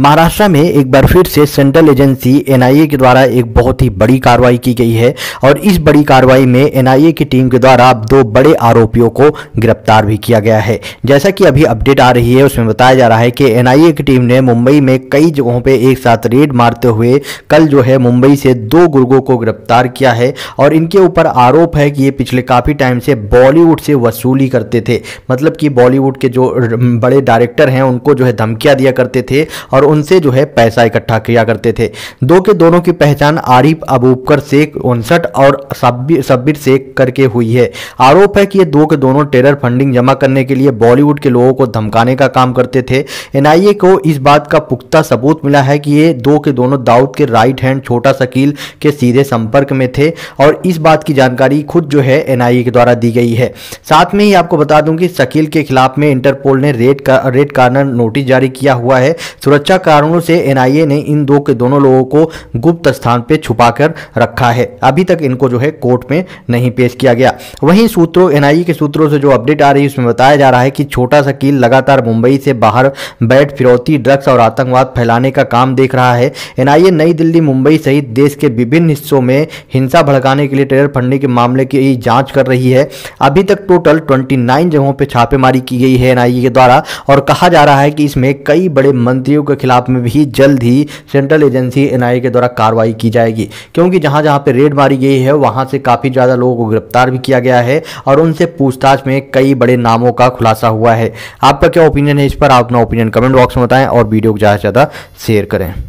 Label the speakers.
Speaker 1: महाराष्ट्र में एक बार फिर से सेंट्रल एजेंसी एनआईए के द्वारा एक बहुत ही बड़ी कार्रवाई की गई है और इस बड़ी कार्रवाई में एनआईए की टीम के द्वारा दो बड़े आरोपियों को गिरफ्तार भी किया गया है जैसा कि अभी अपडेट आ रही है उसमें बताया जा रहा है कि एनआईए की टीम ने मुंबई में कई जगहों पर एक साथ रेड मारते हुए कल जो है मुंबई से दो गुर्गों को गिरफ्तार किया है और इनके ऊपर आरोप है कि ये पिछले काफ़ी टाइम से बॉलीवुड से वसूली करते थे मतलब कि बॉलीवुड के जो बड़े डायरेक्टर हैं उनको जो है धमकियाँ दिया करते थे और और उनसे जो है पैसा इकट्ठा किया करते थे दो के दोनों की पहचान आरिफ अबूबकर शेख उनसठ और सब्बिर शेख करके हुई है आरोप है कि ये दो के दोनों टेरर फंडिंग जमा करने के लिए बॉलीवुड के लोगों को धमकाने का काम करते थे एनआईए को इस बात का पुख्ता सबूत मिला है कि ये दो के दोनों दाऊद के राइट हैंड छोटा शकील के सीधे संपर्क में थे और इस बात की जानकारी खुद जो है एनआईए के द्वारा दी गई है साथ में ही आपको बता दूं कि शकील के खिलाफ में इंटरपोल ने रेड का रेड कार्नर नोटिस जारी किया हुआ है सुरक्षा सुरक्षा कारणों से एनआईए ने इन दो के दोनों लोगों को गुप्त स्थान पर छुपा कर रखा है अभी तक इनको जो है कोर्ट में नहीं पेश किया गया वहीं सूत्रों एनआईए के सूत्रों से जो अपडेट आ रही है उसमें बताया जा रहा है कि छोटा सा कील लगातार मुंबई से बाहर बैठ फिरौती ड्रग्स और आतंकवाद फैलाने का काम देख रहा है एनआईए नई दिल्ली मुंबई सहित देश के विभिन्न हिस्सों में हिंसा भड़काने के लिए टेरर फंडिंग के मामले की जांच कर रही है अभी तक टोटल 29 जगहों पर छापेमारी की गई है एनआईए के द्वारा और कहा जा रहा है कि इसमें कई बड़े मंत्रियों के खिलाफ में भी जल्द ही सेंट्रल एजेंसी एनआईए के द्वारा कार्रवाई की जाएगी क्योंकि जहां जहां पर रेड मारी गई है वहां से काफ़ी ज़्यादा लोगों को गिरफ्तार भी किया गया है और उनसे पूछताछ में कई बड़े नामों का खुलासा हुआ है आपका क्या ओपिनियन है इस पर आप अपना ओपिनियन कमेंट बॉक्स में बताएं और वीडियो को ज़्यादा से ज़्यादा शेयर करें